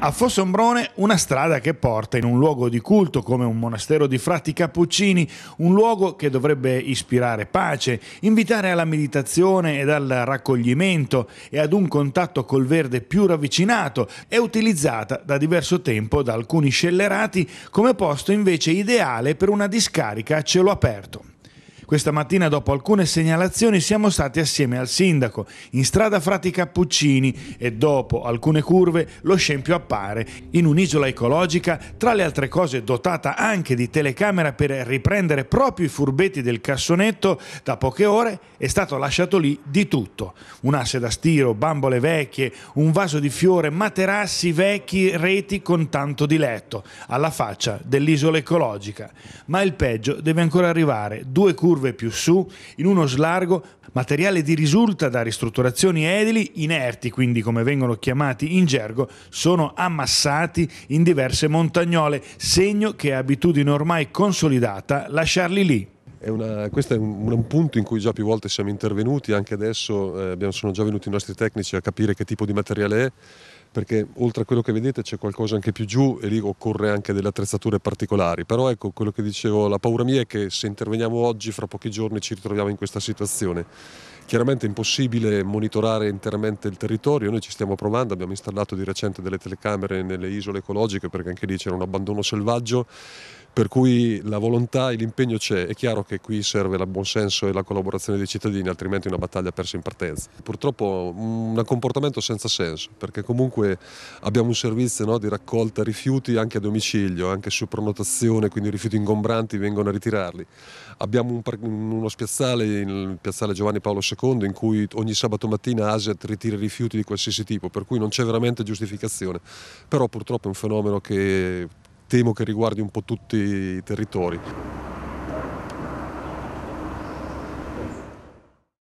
A Fossombrone una strada che porta in un luogo di culto come un monastero di frati cappuccini, un luogo che dovrebbe ispirare pace, invitare alla meditazione ed al raccoglimento e ad un contatto col verde più ravvicinato, è utilizzata da diverso tempo da alcuni scellerati come posto invece ideale per una discarica a cielo aperto. Questa mattina, dopo alcune segnalazioni, siamo stati assieme al sindaco in strada Frati Cappuccini e dopo alcune curve lo scempio appare in un'isola ecologica, tra le altre cose dotata anche di telecamera per riprendere proprio i furbetti del cassonetto, da poche ore è stato lasciato lì di tutto. Un asse da stiro, bambole vecchie, un vaso di fiore, materassi vecchi, reti con tanto di letto, alla faccia dell'isola ecologica. Ma il peggio deve ancora arrivare. Due curve curve più su, in uno slargo, materiale di risulta da ristrutturazioni edili, inerti quindi come vengono chiamati in gergo, sono ammassati in diverse montagnole, segno che è abitudine ormai consolidata lasciarli lì. È una, questo è un, un, punto in cui già più volte siamo intervenuti, anche adesso eh, abbiamo, sono già venuti i nostri tecnici a capire che tipo di materiale è, perché oltre a quello che vedete c'è qualcosa anche più giù e lì occorre anche delle attrezzature particolari. Però ecco quello che dicevo, la paura mia è che se interveniamo oggi, fra pochi giorni ci ritroviamo in questa situazione. Chiaramente è impossibile monitorare interamente il territorio, noi ci stiamo provando, abbiamo installato di recente delle telecamere nelle isole ecologiche perché anche lì c'era un abbandono selvaggio per cui la volontà e l'impegno c'è, è chiaro che qui serve il buonsenso e la collaborazione dei cittadini, altrimenti è una battaglia persa in partenza. Purtroppo mm, un comportamento senza senso, perché comunque abbiamo un servizio no, di raccolta rifiuti anche a domicilio, anche su prenotazione, quindi rifiuti ingombranti vengono a ritirarli. Abbiamo un par- uno spiazzale, il piazzale Giovanni Paolo II, in cui ogni sabato mattina ASET ritira rifiuti di qualsiasi tipo, per cui non c'è veramente giustificazione. Però purtroppo è un fenomeno che temo che riguardi un po' tutti i territori.